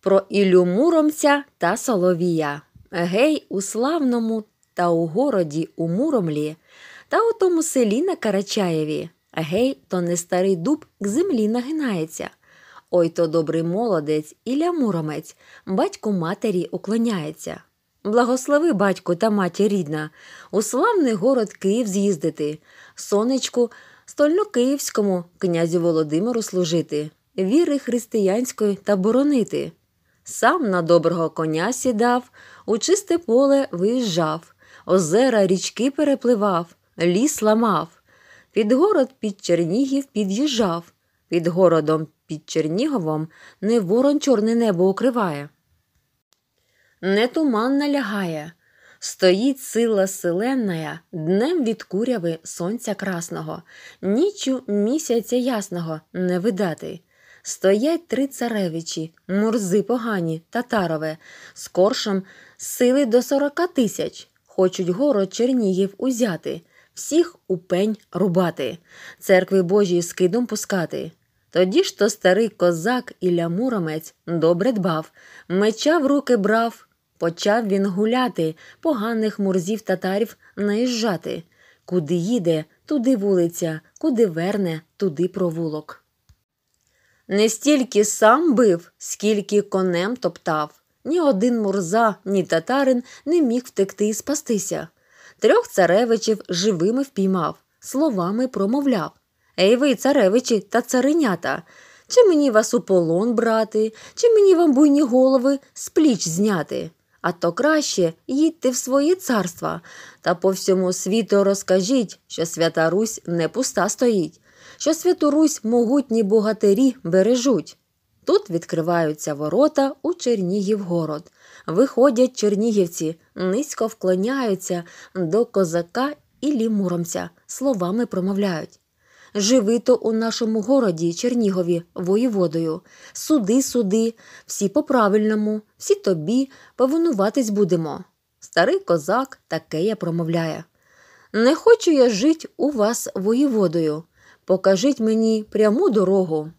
про Ілю Муромця та Соловія. Гей, у славному та у городі у Муромлі та у тому селі на Карачаєві. Гей, то не старий дуб к землі нагинається. Ой то добрий молодець Ілля Муромець, батьку матері уклоняється. Благослови батько та матір рідна, у славний город Київ з'їздити, сонечку, стольно Київському князю Володимиру служити, віри християнської та боронити. Сам на доброго коня сідав, у чисте поле виїжджав, озера річки перепливав, ліс ламав. Під город під Чернігів під'їжджав, під городом під Черніговом не ворон чорне небо укриває. Не туман налягає, стоїть сила селенная днем від куряви сонця красного, нічю місяця ясного не видати стоять три царевичі, мурзи погані, татарове, з коршем сили до сорока тисяч, хочуть город чернігів узяти, всіх у пень рубати, церкви божі скидом пускати. Тоді ж то старий козак Ілля Муромець добре дбав, меча в руки брав. Почав він гуляти, поганих мурзів татарів наїжджати. Куди їде, туди вулиця, куди верне, туди провулок. Не стільки сам бив, скільки конем топтав. Ні один мурза, ні татарин не міг втекти і спастися. Трьох царевичів живими впіймав, словами промовляв Ей ви, царевичі та царинята, чи мені вас у полон брати, чи мені вам буйні голови з пліч зняти? А то краще їдьте в свої царства та по всьому світу розкажіть, що Свята Русь не пуста стоїть що Святу Русь могутні богатирі бережуть. Тут відкриваються ворота у Чернігів город. Виходять чернігівці, низько вклоняються до козака і лімуромця, словами промовляють. Живи то у нашому городі, Чернігові, воєводою, суди, суди, всі по правильному, всі тобі, повинуватись будемо. Старий козак таке я промовляє. Не хочу я жить у вас воєводою покажіть мені пряму дорогу.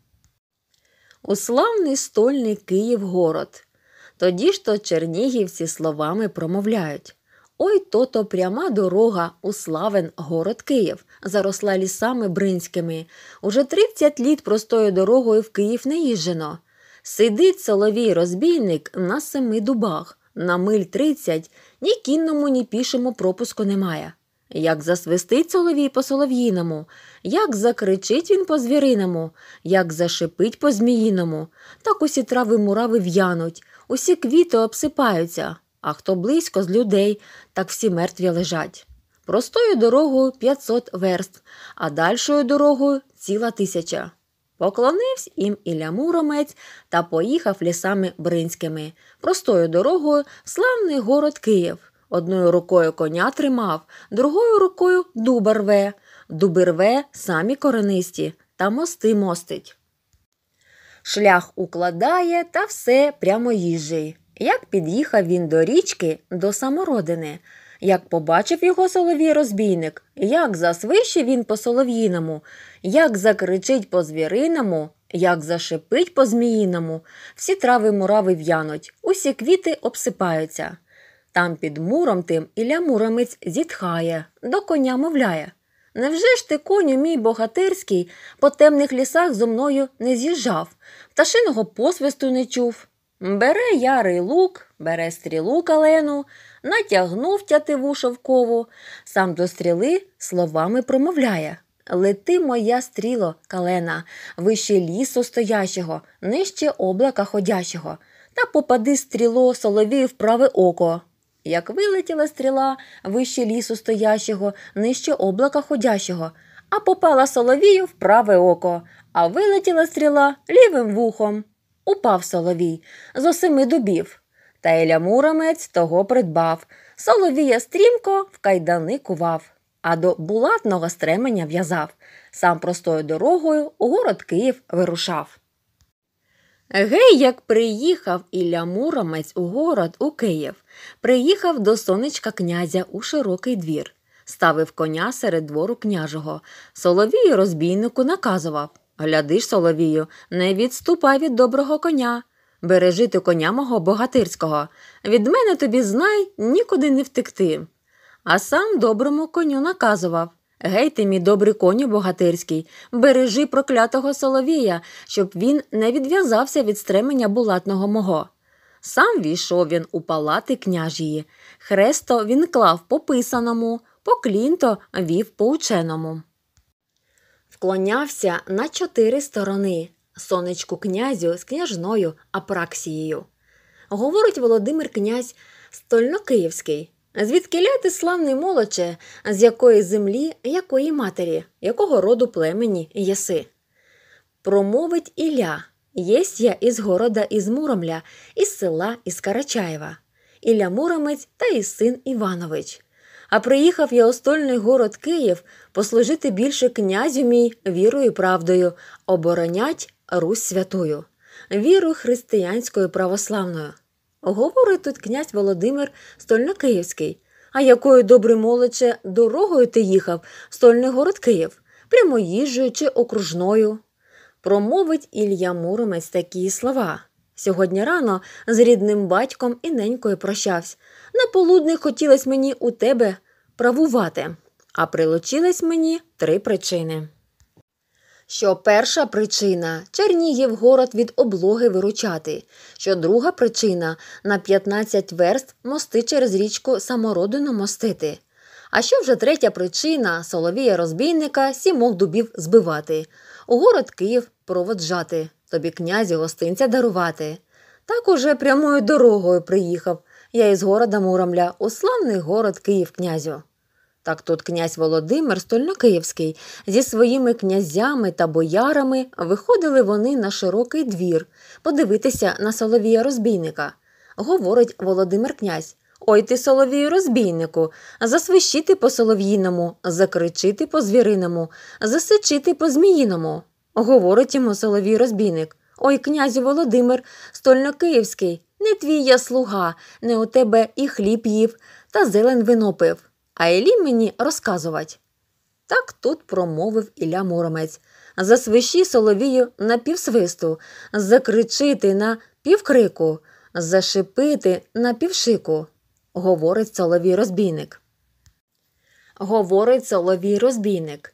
У славний стольний Київ город. Тоді ж то чернігівці словами промовляють Ой то-то пряма дорога у славен город Київ, заросла лісами бринськими. Уже тридцять літ простою дорогою в Київ не їжджено. Сидить соловій розбійник на семи дубах, на миль тридцять, ні кінному, ні пішому пропуску немає. Як засвистить соловій по солов'їному, як закричить він по звіриному, як зашипить по зміїному, так усі трави мурави в'януть, усі квіти обсипаються, а хто близько з людей, так всі мертві лежать. Простою дорогою 500 верст, а дальшою дорогою ціла тисяча. Поклонився їм Ілля Муромець та поїхав лісами бринськими, простою дорогою в славний город Київ. Одною рукою коня тримав, другою рукою дуба рве. Дуби рве самі коренисті та мости мостить. Шлях укладає та все прямо їжджий. Як під'їхав він до річки, до самородини, як побачив його соловій розбійник, як засвище він по солов'їному, як закричить по звіриному, як зашипить по зміїному, всі трави мурави в'януть, усі квіти обсипаються. Там під муром тим Ілля муромець зітхає, до коня мовляє. Невже ж ти, коню, мій богатирський, по темних лісах зо мною не з'їжджав, пташиного посвисту не чув? Бере ярий лук, бере стрілу калену, натягнув тятиву шовкову, сам до стріли словами промовляє Лети моя стріло, калена, вище лісу стоячого, нижче облака ходячого, та попади стріло соловію в праве око. Як вилетіла стріла вище лісу стоящого, нижче облака ходящого, а попала соловію в праве око, а вилетіла стріла лівим вухом. Упав соловій з осеми дубів. Та Еля Муромець того придбав. Соловія стрімко в кайдани кував, а до булатного стременя в'язав. Сам простою дорогою у город Київ вирушав. Гей, як приїхав Ілля Муромець у город у Київ. Приїхав до сонечка князя у широкий двір, ставив коня серед двору княжого. Соловію розбійнику наказував Глядиш, Соловію, не відступай від доброго коня. Бережи ти коня мого богатирського. Від мене тобі знай, нікуди не втекти. А сам доброму коню наказував Гей ти, мій добрий коню богатирський, бережи проклятого Соловія, щоб він не відв'язався від стременя булатного мого. Сам війшов він у палати княжії. Хресто він клав по писаному, по вів по ученому. Вклонявся на чотири сторони сонечку князю з княжною апраксією. Говорить Володимир князь Стольнокиївський. Звідки ляти славний молоче, з якої землі, якої матері, якого роду племені єси? Промовить Ілля, Єсть я із города Измуромля, із села из Карачаева. Ілля Муромець та і син Іванович. А приїхав я у стольний город Київ послужити більше князю мій вірою і правдою, оборонять Русь святою, віру християнською православною. Говорить тут князь Володимир Стольнокиївський. А якою добре молодче дорогою ти їхав, стольний город Київ, прямоїжджою чи окружною? промовить Ілья Муромець такі слова. Сьогодні рано з рідним батьком і ненькою прощався. На полудне хотілось мені у тебе правувати, а прилучились мені три причини. Що перша причина Чернігів город від облоги виручати. Що друга причина на 15 верст мости через річку Самородину мостити. А що вже третя причина соловія розбійника сімох дубів збивати, у город Київ проводжати, тобі князю гостинця дарувати. Так уже прямою дорогою приїхав я із города Муромля, у славний город Київ князю. Так тут князь Володимир Стольнокиївський зі своїми князями та боярами виходили вони на широкий двір подивитися на соловія розбійника. Говорить Володимир князь Ой ти, соловію розбійнику, засвищити по солов'їному, закричити по звіриному, засичити по зміїному, говорить йому соловій розбійник. Ой, князю Володимир, стольнокиївський, не твій я слуга, не у тебе і хліб їв, та зелен винопив, а Елі мені розказувать. Так тут промовив Ілля Муромець. Засвищи соловію на півсвисту, закричити на півкрику, зашипити на півшику говорить соловій розбійник. Говорить соловій розбійник.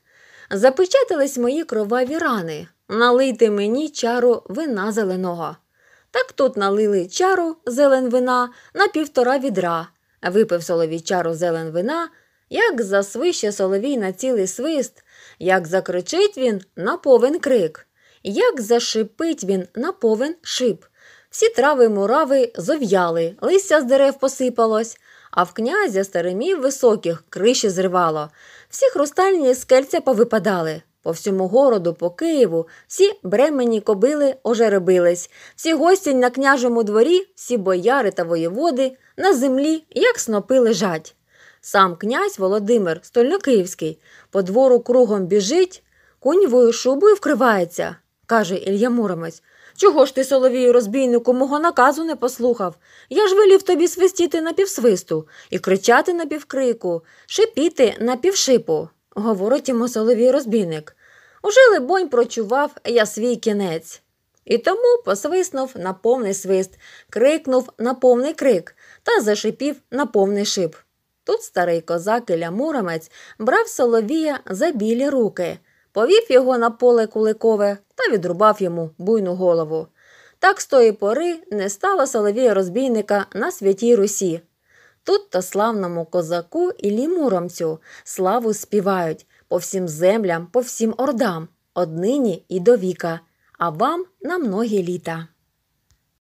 Запечатились мої кроваві рани. Налийте мені чару вина зеленого. Так тут налили чару зелен вина на півтора відра. Випив соловій чару зелен вина, як засвище соловій на цілий свист, як закричить він на повен крик, як зашипить він на повен шип, всі трави мурави зов'яли, листя з дерев посипалось, а в князя старимів високих криші зривало. Всі хрустальні скельця повипадали. По всьому городу, по Києву, всі бремені кобили ожеребились, всі гостінь на княжому дворі, всі бояри та воєводи на землі, як снопи лежать. Сам князь Володимир Стольнокиївський по двору кругом біжить, куньвою шубою вкривається, каже Ілья Муромець. Чого ж ти, Соловію, розбійнику, мого наказу не послухав? Я ж вилів тобі свистіти на півсвисту і кричати на півкрику, шипіти на півшипу, говорить йому Соловій розбійник. Уже, либонь, прочував я свій кінець. І тому посвиснув на повний свист, крикнув на повний крик та зашипів на повний шип. Тут старий козак і лямурамець брав Соловія за білі руки повів його на поле куликове та відрубав йому буйну голову. Так з тої пори не стало соловія розбійника на святій Русі. Тут то славному козаку Іллі Муромцю славу співають по всім землям, по всім ордам, однині і довіка, а вам на многі літа.